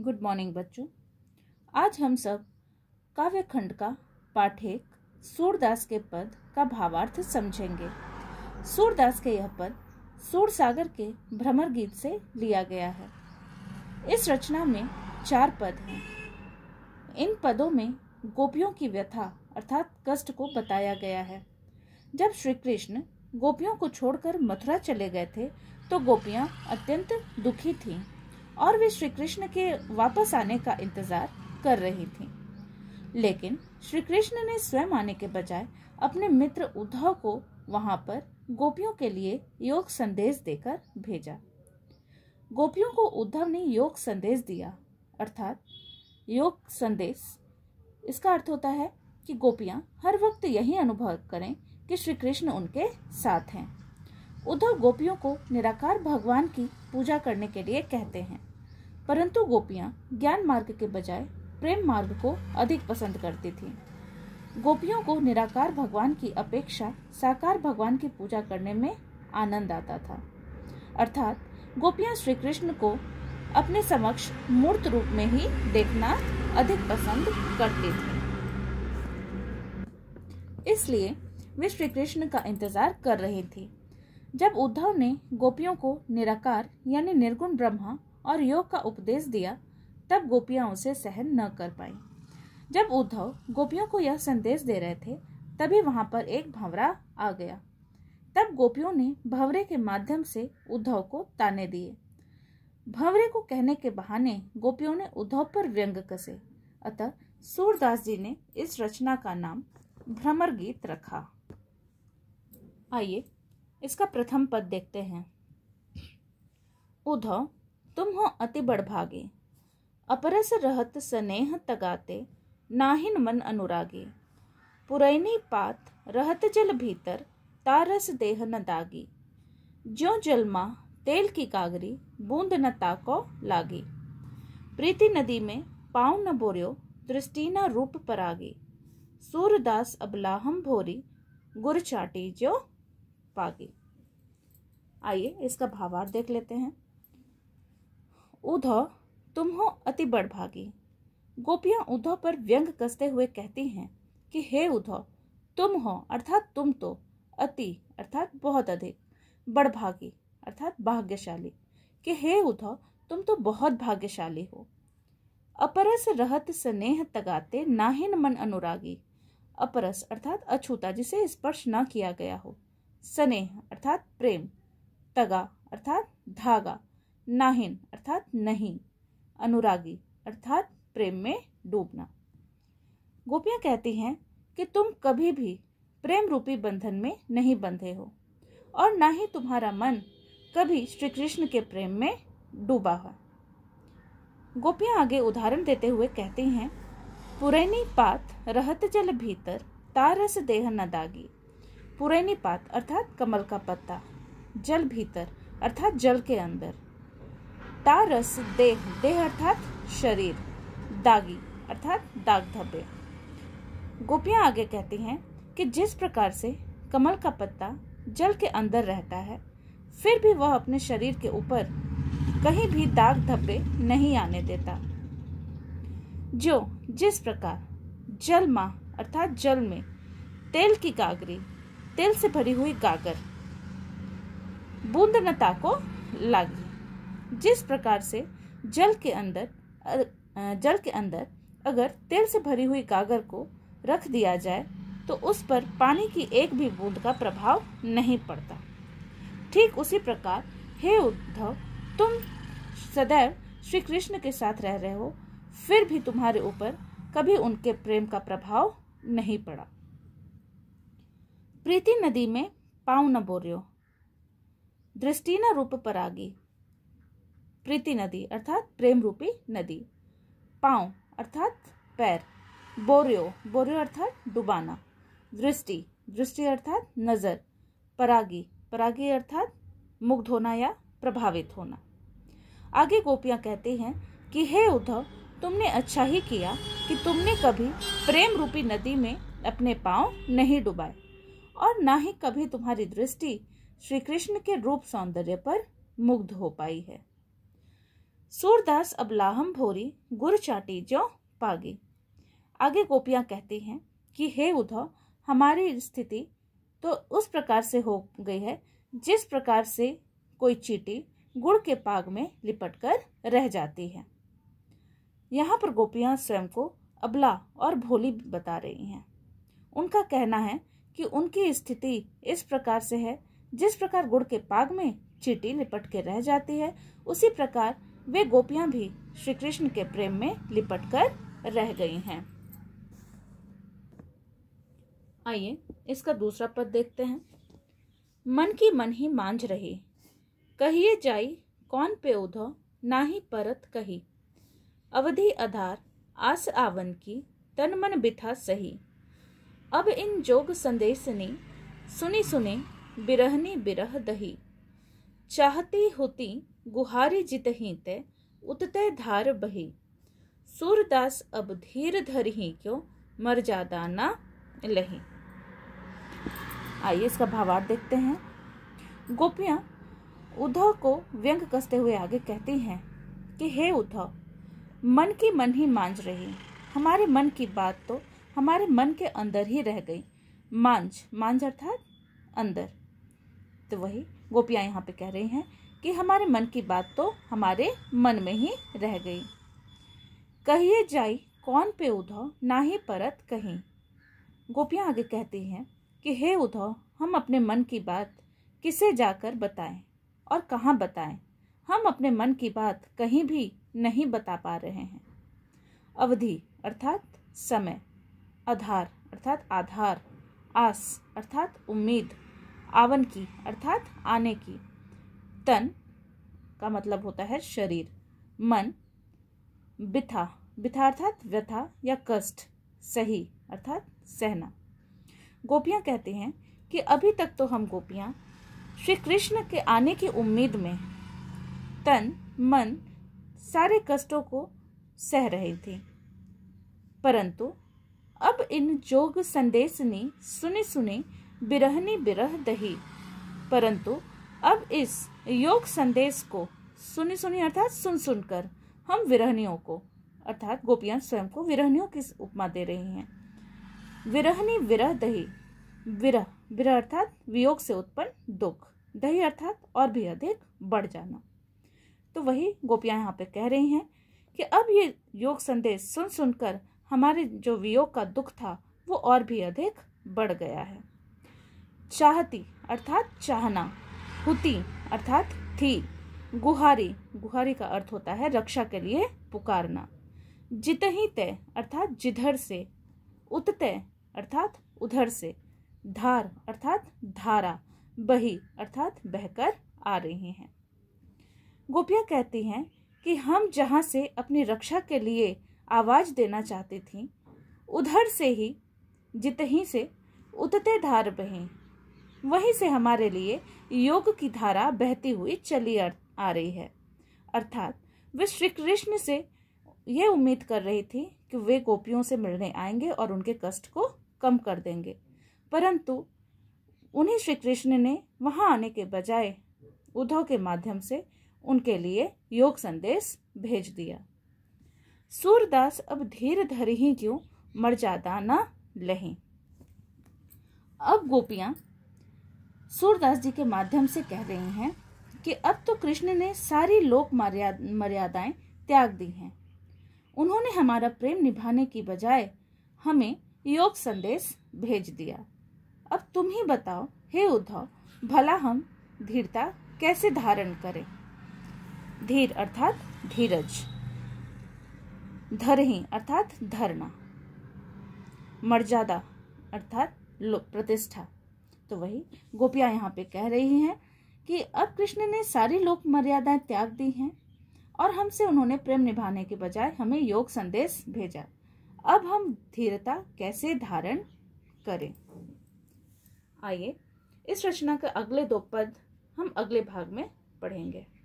good morning बच्चों आज हम सब काव्य खंड का एक सूरदास के पद का भावार्थ समझेंगे सूरदास के यह पद सूर सागर के भ्रमर गीत से लिया गया है इस रचना में चार पद हैं इन पदों में गोपियों की व्यथा अर्थात कष्ट को बताया गया है जब श्री कृष्ण गोपियों को छोड़कर मथुरा चले गए थे तो गोपियाँ अत्यंत दुखी थीं और वे श्री कृष्ण के वापस आने का इंतजार कर रही थी लेकिन श्री कृष्ण ने स्वयं आने के बजाय अपने मित्र उद्धव को वहां पर गोपियों के लिए योग संदेश देकर भेजा गोपियों को उद्धव ने योग संदेश दिया अर्थात योग संदेश इसका अर्थ होता है कि गोपियां हर वक्त यही अनुभव करें कि श्री कृष्ण उनके साथ हैं उद्धव गोपियों को निराकार भगवान की पूजा करने के लिए कहते हैं परंतु गोपियाँ ज्ञान मार्ग के बजाय प्रेम मार्ग को अधिक पसंद करती थीं गोपियों को निराकार भगवान की अपेक्षा साकार भगवान की पूजा करने में आनंद आता था अर्थात गोपियाँ श्री कृष्ण को अपने समक्ष मूर्त रूप में ही देखना अधिक पसंद करती थी इसलिए वे श्री कृष्ण का इंतजार कर रही थी जब उद्धव ने गोपियों को निराकार यानी निर्गुण ब्रह्मा और योग का उपदेश दिया तब गोपियाँ उसे सहन न कर पाई जब उद्धव गोपियों को यह संदेश दे रहे थे तभी वहां पर एक भंवरा आ गया तब गोपियों ने भंवरे के माध्यम से उद्धव को ताने दिए भंवरे को कहने के बहाने गोपियों ने उद्धव पर व्यंग कसे अतः सूरदास जी ने इस रचना का नाम भ्रमर गीत रखा आइए इसका प्रथम पद देखते हैं उद्धव तुम हो अति बड़भागे अपरस रहत स्नेह तगाते नाहिन मन अनुरागे पुरैनी पात रहत जल भीतर तारस देह न दागी जो जलमा तेल की कागरी बूंद न ताको लागी प्रीति नदी में पाँव न बोर्यो दृष्टि न रूप आगे सूरदास अबलाहम भोरी गुर चाटी जो पागी आइए इसका भावार्थ देख लेते हैं उद्धव तुम हो अति बड़भागी गोपियां उद्धव पर व्यंग कसते हुए कहती हैं कि हे उद्धव तुम हो अर्थात तुम तो अति अर्थात बहुत अधिक बड़भागी अर्थात भाग्यशाली कि हे उद्धव तुम तो बहुत भाग्यशाली हो अपरस रहत स्नेह तगाते नाहिन मन अनुरागी अपरस अर्थात अछूता जिसे स्पर्श न किया गया हो स्नेह अर्थात प्रेम तगा अर्थात धागा नाहिन अर्थात नहीं अनुरागी अर्थात प्रेम में डूबना गोपियाँ कहती हैं कि तुम कभी भी प्रेम रूपी बंधन में नहीं बंधे हो और ना ही तुम्हारा मन कभी श्री कृष्ण के प्रेम में डूबा है गोपियाँ आगे उदाहरण देते हुए कहती हैं पुरैनी पात रहत जल भीतर तारस देह न दागी पुरैनी पात अर्थात कमल का पत्ता जल भीतर अर्थात जल के अंदर तारस देह देह अर्थात शरीर दागी अर्थात दाग धब्बे गोपियां आगे कहती हैं कि जिस प्रकार से कमल का पत्ता जल के अंदर रहता है फिर भी वह अपने शरीर के ऊपर कहीं भी दाग धब्बे नहीं आने देता जो जिस प्रकार जल माह अर्थात जल में तेल की गागरी तेल से भरी हुई गागर बूंद नता को लागी जिस प्रकार से जल के अंदर जल के अंदर अगर तेल से भरी हुई कागर को रख दिया जाए तो उस पर पानी की एक भी बूंद का प्रभाव नहीं पड़ता ठीक उसी प्रकार हे उद्धव तुम सदैव श्री कृष्ण के साथ रह रहे हो फिर भी तुम्हारे ऊपर कभी उनके प्रेम का प्रभाव नहीं पड़ा प्रीति नदी में पाँव न बोरियो दृष्टि न रूप पर आगी प्रीति नदी अर्थात प्रेम रूपी नदी पाँव अर्थात पैर बोरियो बोरियो अर्थात डुबाना दृष्टि दृष्टि अर्थात नज़र परागी परागी अर्थात मुग्ध होना या प्रभावित होना आगे गोपियाँ कहती हैं कि हे उद्धव तुमने अच्छा ही किया कि तुमने कभी प्रेम रूपी नदी में अपने पाँव नहीं डुबाए और ना ही कभी तुम्हारी दृष्टि श्री कृष्ण के रूप सौंदर्य पर मुग्ध हो पाई है सूरदास अबलाहम भोरी गुरु चाटी जो पागी आगे गोपियाँ कहती हैं कि हे उद्धव हमारी स्थिति तो उस प्रकार से हो गई है जिस प्रकार से कोई चीटी गुड़ के पाग में लिपट कर रह जाती है यहाँ पर गोपियाँ स्वयं को अबला और भोली बता रही हैं उनका कहना है कि उनकी स्थिति इस प्रकार से है जिस प्रकार गुड़ के पाग में चीटी लिपट के रह जाती है उसी प्रकार वे गोपियां भी श्री कृष्ण के प्रेम में लिपट कर रह गई हैं आइए इसका दूसरा पद देखते हैं मन की मन ही मांझ रही कहिए जाई कौन पे उधो ना ही परत कही अवधि आधार आस आवन की तन मन बिथा सही अब इन जोग ने सुनी सुने बिरहनी बिरह दही चाहती होती गुहारी जितही तय उतते धार बही सूरदास अब धीर धर ही क्यों मर जादा ना लही आइए इसका भावार्थ देखते हैं गोपियाँ उद्धव को व्यंग कसते हुए आगे कहती हैं कि हे उद्धव मन की मन ही मांझ रही हमारे मन की बात तो हमारे मन के अंदर ही रह गई मांझ मांझ अर्थात अंदर तो वही गोपियाँ यहाँ पे कह रही हैं कि हमारे मन की बात तो हमारे मन में ही रह गई कहिए जाई कौन पे उधव ना ही परत कहीं गोपियाँ आगे कहती हैं कि हे उधव हम अपने मन की बात किसे जाकर बताएं और कहाँ बताएं हम अपने मन की बात कहीं भी नहीं बता पा रहे हैं अवधि अर्थात समय आधार अर्थात आधार आस अर्थात उम्मीद आवन की अर्थात आने की तन का मतलब होता है शरीर मन बिथा बिथा अर्थात व्यथा या कष्ट सही अर्थात सहना गोपियाँ कहते हैं कि अभी तक तो हम गोपियाँ श्री कृष्ण के आने की उम्मीद में तन मन सारे कष्टों को सह रहे थे परंतु अब इन जोग संदेश ने सुने सुने बिरहनी बिरह दही परंतु अब इस योग संदेश को सुनी सुनी अर्थात सुन सुनकर हम विरहनियों को अर्थात गोपियां स्वयं को विरहनियों की उपमा दे रही हैं विरहनी विरह दही विरह विरह अर्थात वियोग से उत्पन्न दुख दही अर्थात और भी अधिक बढ़ जाना तो वही गोपियां यहाँ पे कह रही हैं कि अब ये योग संदेश सुन सुनकर हमारे जो वियोग का दुख था वो और भी अधिक बढ़ गया है चाहती अर्थात चाहना हुती अर्थात थी गुहारी गुहारी का अर्थ होता है रक्षा के लिए पुकारना ही तय अर्थात जिधर से उततय अर्थात उधर से धार अर्थात धारा बही अर्थात बहकर आ रही हैं गोपियाँ कहती हैं कि हम जहाँ से अपनी रक्षा के लिए आवाज़ देना चाहती थी उधर से ही जितही से उतते धार बहें वहीं से हमारे लिए योग की धारा बहती हुई चली आ रही है अर्थात वे श्री कृष्ण से यह उम्मीद कर रही थी कि वे गोपियों से मिलने आएंगे और उनके कष्ट को कम कर देंगे परंतु उन्हें श्री कृष्ण ने वहां आने के बजाय उद्धव के माध्यम से उनके लिए योग संदेश भेज दिया सूरदास अब धीर धर ही क्यों मर्जादा न लहें अब गोपियां सूरदास जी के माध्यम से कह रहे हैं कि अब तो कृष्ण ने सारी लोक मर्यादाएं त्याग दी हैं उन्होंने हमारा प्रेम निभाने की बजाय हमें योग संदेश भेज दिया अब तुम ही बताओ हे उद्धव भला हम धीरता कैसे धारण करें धीर अर्थात धीरज धरही अर्थात धरना मर्यादा अर्थात प्रतिष्ठा तो वही गोपियाँ यहाँ पे कह रही हैं कि अब कृष्ण ने सारी लोक मर्यादाएं त्याग दी हैं और हमसे उन्होंने प्रेम निभाने के बजाय हमें योग संदेश भेजा अब हम धीरता कैसे धारण करें आइए इस रचना का अगले दो पद हम अगले भाग में पढ़ेंगे